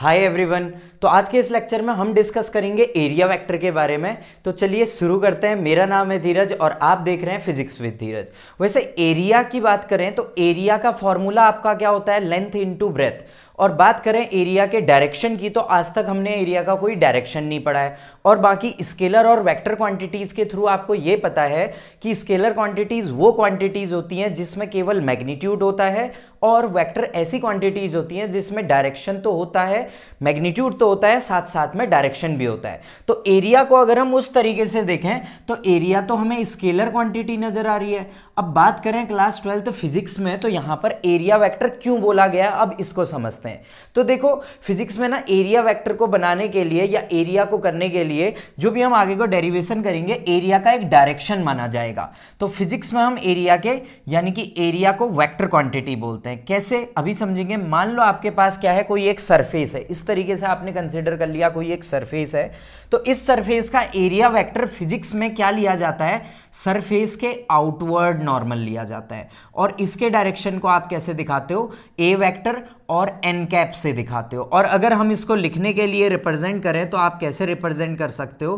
hi everyone तो आज के इस लेक्चर में हम डिस्कस करेंगे एरिया वेक्टर के बारे में तो चलिए शुरू करते हैं मेरा नाम है धीरज और आप देख रहे हैं फिजिक्स विद धीरज वैसे एरिया की बात करें तो एरिया का फॉर्मूला आपका क्या होता है लेंथ इनटू ब्रेथ और बात करें एरिया के डायरेक्शन की तो आज तक हमने एरिया का कोई डायरेक्शन नहीं पढ़ा है और बाकी स्केलर और वेक्टर क्वांटिटीज़ के थ्रू आपको ये पता है कि स्केलर क्वांटिटीज़ वो क्वांटिटीज़ होती हैं जिसमें केवल मैग्नीट्यूड होता है और वेक्टर ऐसी क्वांटिटीज़ होती हैं जिसमें डायरेक्शन तो होता है मैग्नीट्यूड तो होता है साथ साथ में डायरेक्शन भी होता है तो एरिया को अगर हम उस तरीके से देखें तो एरिया तो हमें स्केलर क्वांटिटी नज़र आ रही है अब बात करें क्लास ट्वेल्थ फिजिक्स में तो यहाँ पर एरिया वेक्टर क्यों बोला गया अब इसको समझते हैं तो देखो फिजिक्स में ना एरिया वेक्टर को बनाने के लिए या एरिया को करने के लिए जो भी हम आगे को डेरिवेशन करेंगे एरिया का एक डायरेक्शन माना जाएगा तो फिजिक्स में हम एरिया के यानी कि एरिया को वैक्टर क्वान्टिटी बोलते हैं कैसे अभी समझेंगे मान लो आपके पास क्या है कोई एक सरफेस है इस तरीके से आपने कंसिडर कर लिया कोई एक सरफेस है तो इस सरफेस का एरिया वैक्टर फिजिक्स में क्या लिया जाता है सरफेस के आउटवर्ड नॉर्मल लिया जाता है और इसके डायरेक्शन को आप कैसे दिखाते हो ए वैक्टर और एन कैप से दिखाते हो और अगर हम इसको लिखने के लिए रिप्रेजेंट करें तो आप कैसे रिप्रेजेंट कर सकते हो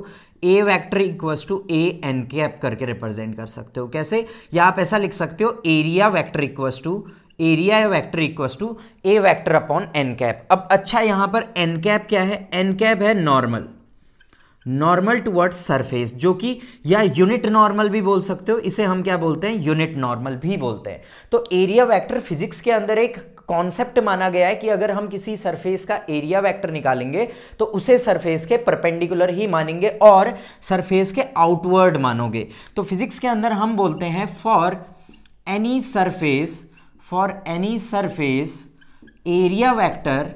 A vector equals to A N cap करके रिप्रेजेंट कर सकते हो कैसे या आप ऐसा लिख सकते हो area vector equals to area vector equals to A vector upon N cap अब अच्छा यहाँ पर एन कैप क्या है एन कैप है नॉर्मल नॉर्मल टुवर्ड्स सरफेस जो कि या यूनिट नॉर्मल भी बोल सकते हो इसे हम क्या बोलते हैं यूनिट नॉर्मल भी बोलते हैं तो एरिया वेक्टर फिजिक्स के अंदर एक कॉन्सेप्ट माना गया है कि अगर हम किसी सरफेस का एरिया वेक्टर निकालेंगे तो उसे सरफेस के परपेंडिकुलर ही मानेंगे और सरफेस के आउटवर्ड मानोगे तो फिजिक्स के अंदर हम बोलते हैं for any surface for any surface area vector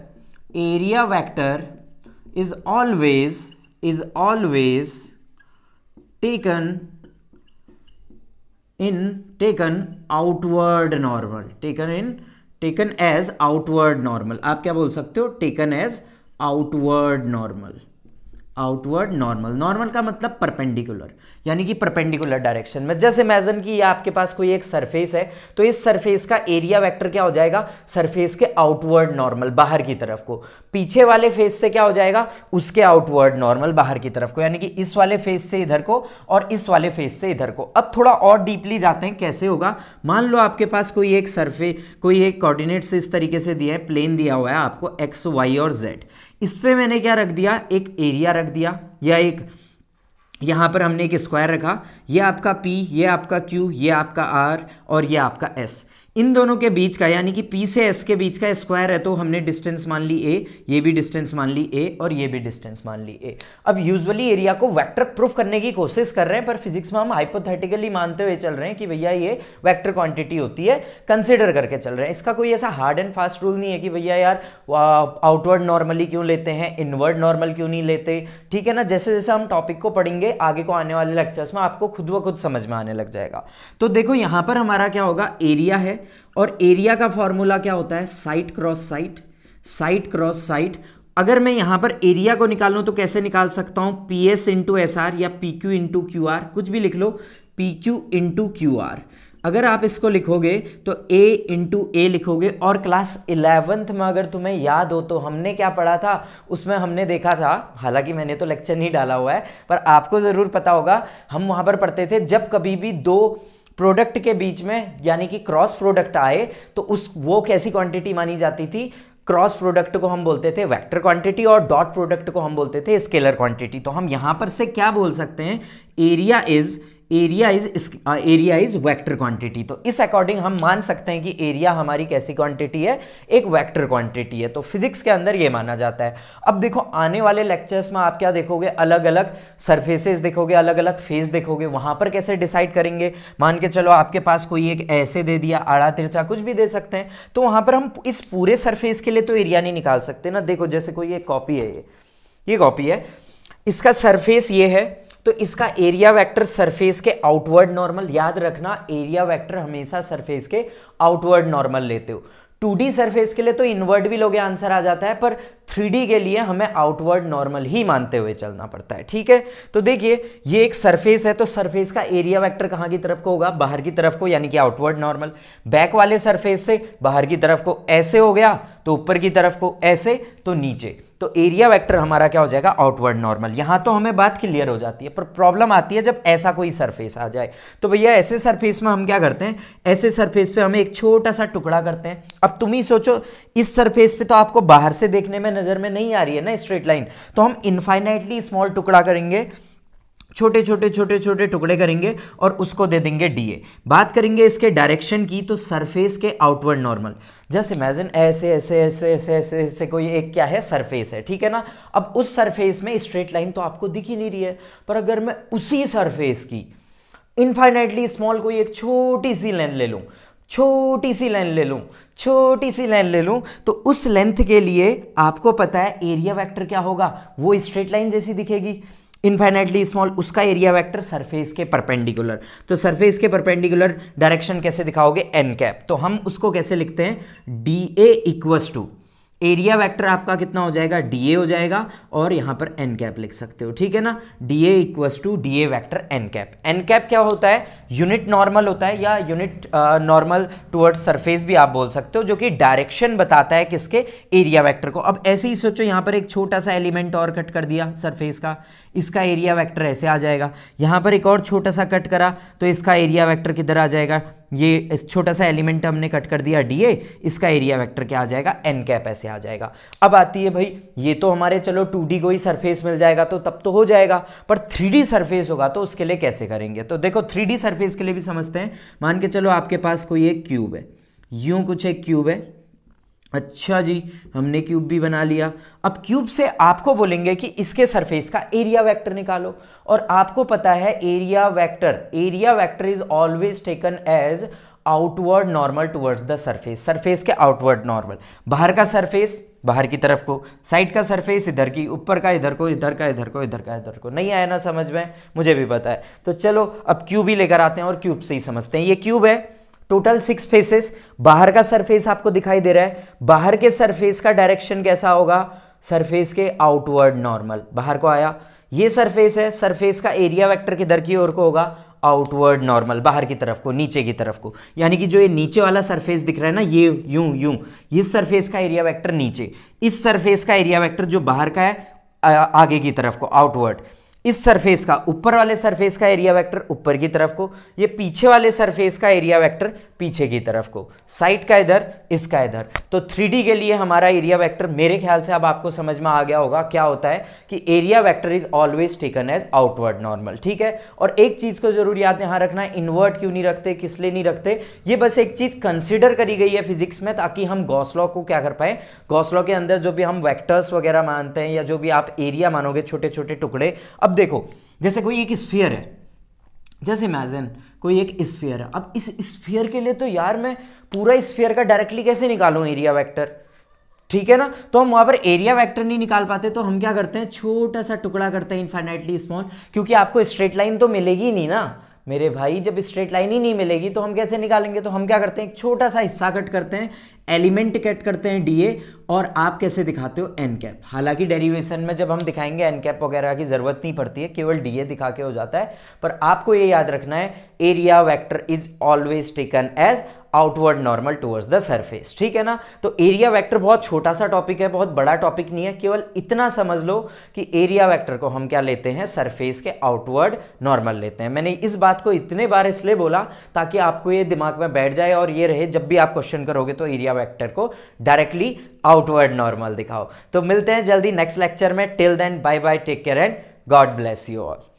area vector is always is always taken in taken outward normal taken in taken as outward normal आप क्या बोल सकते हो taken as outward normal outward normal normal का मतलब perpendicular यानी कि perpendicular direction में जैसे इमेजन कि आपके पास कोई एक सरफेस है तो इस सरफेस का एरिया वेक्टर क्या हो जाएगा सरफेस के आउटवर्ड नॉर्मल बाहर की तरफ को पीछे वाले फेस से क्या हो जाएगा उसके आउटवर्ड नॉर्मल बाहर की तरफ को यानी कि इस वाले फेस से इधर को और इस वाले फेस से इधर को अब थोड़ा और डीपली जाते हैं कैसे होगा मान लो आपके पास कोई एक सरफे कोई एक कोऑर्डिनेट्स इस तरीके से दिया है प्लेन दिया हुआ है आपको एक्स वाई और जेड इस पर मैंने क्या रख दिया एक एरिया रख दिया या एक यहाँ पर हमने एक स्क्वायर रखा ये आपका P ये आपका Q ये आपका R और ये आपका S इन दोनों के बीच का यानी कि P से S के बीच का स्क्वायर है तो हमने डिस्टेंस मान ली A ये भी डिस्टेंस मान ली A और ये भी डिस्टेंस मान ली A अब यूजुअली एरिया को वेक्टर प्रूफ करने की कोशिश कर रहे हैं पर फिजिक्स में हम हाइपोथेटिकली मानते हुए चल रहे हैं कि भैया ये वेक्टर क्वांटिटी होती है कंसिडर करके चल रहे हैं इसका कोई ऐसा हार्ड एंड फास्ट रूल नहीं है कि भैया यार आउटवर्ड नॉर्मली क्यों लेते हैं इनवर्ड नॉर्मल क्यों नहीं लेते ठीक है ना जैसे जैसे हम टॉपिक को पढ़ेंगे आगे को आने वाले लेक्चर्स में आपको खुद ब खुद समझ में आने लग जाएगा तो देखो यहाँ पर हमारा क्या होगा एरिया है और एरिया का फॉर्मूला क्या होता है side cross side side cross side अगर मैं यहां पर एरिया को निकालूँ तो कैसे निकाल सकता हूं P S into S R या P Q into Q R कुछ भी लिख लो P Q into Q R अगर आप इसको लिखोगे तो a इंटू ए लिखोगे और क्लास इलेवेंथ में अगर तुम्हें याद हो तो हमने क्या पढ़ा था उसमें हमने देखा था हालांकि मैंने तो लेक्चर नहीं डाला हुआ है पर आपको ज़रूर पता होगा हम वहां पर पढ़ते थे जब कभी भी दो प्रोडक्ट के बीच में यानी कि क्रॉस प्रोडक्ट आए तो उस वो कैसी क्वांटिटी मानी जाती थी क्रॉस प्रोडक्ट को हम बोलते थे वेक्टर क्वांटिटी और डॉट प्रोडक्ट को हम बोलते थे स्केलर क्वांटिटी तो हम यहां पर से क्या बोल सकते हैं area is area is area is vector quantity तो इस अकॉर्डिंग हम मान सकते हैं कि एरिया हमारी कैसी क्वांटिटी है एक वेक्टर क्वांटिटी है तो फिजिक्स के अंदर ये माना जाता है अब देखो आने वाले लेक्चर्स में आप क्या देखोगे अलग अलग सरफेसेस देखोगे अलग अलग फेस देखोगे वहां पर कैसे डिसाइड करेंगे मान के चलो आपके पास कोई एक ऐसे दे दिया आड़ा तिरछा कुछ भी दे सकते हैं तो वहां पर हम इस पूरे सरफेस के लिए तो एरिया नहीं निकाल सकते ना देखो जैसे कोई एक कॉपी है ये ये कॉपी है इसका सरफेस ये है तो इसका एरिया वेक्टर सरफेस के आउटवर्ड नॉर्मल याद रखना एरिया वेक्टर हमेशा सरफेस के आउटवर्ड नॉर्मल लेते हो टू डी सरफेस के लिए तो इनवर्ड भी लोगे आंसर आ जाता है पर थ्री डी के लिए हमें आउटवर्ड नॉर्मल ही मानते हुए चलना पड़ता है ठीक है तो देखिए ये एक सरफेस है तो सरफेस का एरिया वेक्टर कहाँ की तरफ को होगा बाहर की तरफ को यानी कि आउटवर्ड नॉर्मल बैक वाले सरफेस से बाहर की तरफ को ऐसे हो गया तो ऊपर की तरफ को ऐसे तो नीचे तो एरिया वेक्टर हमारा क्या हो जाएगा आउटवर्ड नॉर्मल यहां तो हमें बात क्लियर हो जाती है पर प्रॉब्लम आती है जब ऐसा कोई सरफेस आ जाए तो भैया ऐसे सरफेस में हम क्या करते हैं ऐसे सरफेस पे हमें एक छोटा सा टुकड़ा करते हैं अब तुम ही सोचो इस सरफेस पे तो आपको बाहर से देखने में नज़र में नहीं आ रही है ना स्ट्रेट लाइन तो हम इनफाइनाइटली स्मॉल टुकड़ा करेंगे छोटे छोटे छोटे छोटे टुकड़े करेंगे और उसको दे देंगे डी बात करेंगे इसके डायरेक्शन की तो सरफेस के आउटवर्ड नॉर्मल जस्ट इमेजिन ऐसे ऐसे ऐसे ऐसे ऐसे ऐसे कोई एक क्या है सरफेस है ठीक है ना अब उस सरफेस में स्ट्रेट लाइन तो आपको दिख ही नहीं रही है पर अगर मैं उसी सरफेस की इनफाइनाइटली स्मॉल कोई एक छोटी सी लेंथ ले लूँ छोटी सी लाइन ले लूँ छोटी सी लाइन ले लूँ तो उस लेंथ के लिए आपको पता है एरिया वैक्टर क्या होगा वो स्ट्रेट लाइन जैसी दिखेगी इन्फाइनेटली स्मॉल उसका एरिया वेक्टर सरफेस के परपेंडिकुलर तो सरफेस के परपेंडिकुलर डायरेक्शन कैसे दिखाओगे एन कैप तो हम उसको कैसे लिखते हैं D A equals to area vector आपका कितना हो जाएगा डी हो जाएगा और यहाँ पर एन कैप लिख सकते हो ठीक है ना D A equals to D A vector N cap N cap क्या होता है यूनिट नॉर्मल होता है या यूनिट नॉर्मल टुवर्ड्स सरफेस भी आप बोल सकते हो जो कि डायरेक्शन बताता है किसके एरिया वैक्टर को अब ऐसे ही सोचो यहाँ पर एक छोटा सा एलिमेंट और कट कर दिया सरफेस का इसका एरिया वैक्टर ऐसे आ जाएगा यहाँ पर एक और छोटा सा कट करा तो इसका एरिया वैक्टर किधर आ जाएगा ये छोटा सा एलिमेंट हमने कट कर दिया डी ए इसका एरिया वेक्टर क्या आ जाएगा एन कैप ऐसे आ जाएगा अब आती है भाई ये तो हमारे चलो टू डी कोई सरफेस मिल जाएगा तो तब तो हो जाएगा पर थ्री डी सरफेस होगा तो उसके लिए कैसे करेंगे तो देखो थ्री डी सरफेस के लिए भी समझते हैं मान के चलो आपके पास कोई एक क्यूब है यूं कुछ एक क्यूब है अच्छा जी हमने क्यूब भी बना लिया अब क्यूब से आपको बोलेंगे कि इसके सरफेस का एरिया वेक्टर निकालो और आपको पता है area vector area vector is always taken as outward normal towards the surface surface के आउटवर्ड नॉर्मल बाहर का सरफेस बाहर की तरफ को साइड का सरफेस इधर की ऊपर का इधर को इधर का इधर को इधर का इधर को नहीं आया ना समझ में मुझे भी पता है तो चलो अब क्यूब ही लेकर आते हैं और क्यूब से ही समझते हैं ये क्यूब है टोटल सिक्स फेसेस बाहर का सरफेस आपको दिखाई दे रहा है बाहर के सरफेस का डायरेक्शन कैसा होगा सरफेस के आउटवर्ड नॉर्मल बाहर को आया ये सरफेस है सरफेस का एरिया वेक्टर किधर की ओर को होगा आउटवर्ड नॉर्मल बाहर की तरफ को नीचे की तरफ को यानी कि जो ये नीचे वाला सरफेस दिख रहा है ना ये यूं यूं इस सरफेस का एरिया वेक्टर नीचे इस सरफेस का एरिया वेक्टर जो बाहर का है आगे की तरफ को आउटवर्ड इस सरफेस का ऊपर वाले सरफेस का एरिया वेक्टर ऊपर की तरफ को ये पीछे वाले सरफेस का एरिया वेक्टर पीछे की तरफ को साइड का इधर इसका इधर तो थ्री के लिए हमारा एरिया वेक्टर मेरे ख्याल से अब आपको समझ में आ गया होगा क्या होता है कि area vector is always taken as outward normal ठीक है और एक चीज को जरूर याद यहां रखना इनवर्ट क्यों नहीं रखते किस लिए नहीं रखते ये बस एक चीज कंसिडर करी गई है फिजिक्स में ताकि हम गौसलॉ को क्या कर पाए गौसलॉ के अंदर जो भी हम वैक्टर्स वगैरह मानते हैं या जो भी आप एरिया मानोगे छोटे छोटे टुकड़े अब देखो जैसे कोई एक स्फीयर है जैसे इमेजिन कोई एक स्फीयर है अब इस स्फीयर के लिए तो यार मैं पूरा स्फीयर का डायरेक्टली कैसे निकालू एरिया वैक्टर ठीक है ना तो हम वहां पर एरिया वेक्टर नहीं निकाल पाते तो हम क्या करते हैं छोटा सा टुकड़ा करते हैं इन्फाइनाइटली स्मॉल क्योंकि आपको स्ट्रेट लाइन तो मिलेगी नहीं ना मेरे भाई जब स्ट्रेट लाइन ही नहीं मिलेगी तो हम कैसे निकालेंगे तो हम क्या करते हैं एक छोटा सा हिस्सा कट करते हैं एलिमेंट कट करते हैं डी और आप कैसे दिखाते हो एन कैप हालांकि डेरिवेशन में जब हम दिखाएंगे एन कैप वगैरह की ज़रूरत नहीं पड़ती है केवल डी दिखा के हो जाता है पर आपको ये याद रखना है area vector is always taken as outward normal towards the surface ठीक है ना तो एरिया वेक्टर बहुत छोटा सा टॉपिक है बहुत बड़ा टॉपिक नहीं है केवल इतना समझ लो कि एरिया वेक्टर को हम क्या लेते हैं सरफेस के आउटवर्ड नॉर्मल लेते हैं मैंने इस बात को इतने बार इसलिए बोला ताकि आपको ये दिमाग में बैठ जाए और ये रहे जब भी आप क्वेश्चन करोगे तो एरिया वैक्टर को डायरेक्टली आउटवर्ड नॉर्मल दिखाओ तो मिलते हैं जल्दी नेक्स्ट लेक्चर में till then bye bye take care and God bless you all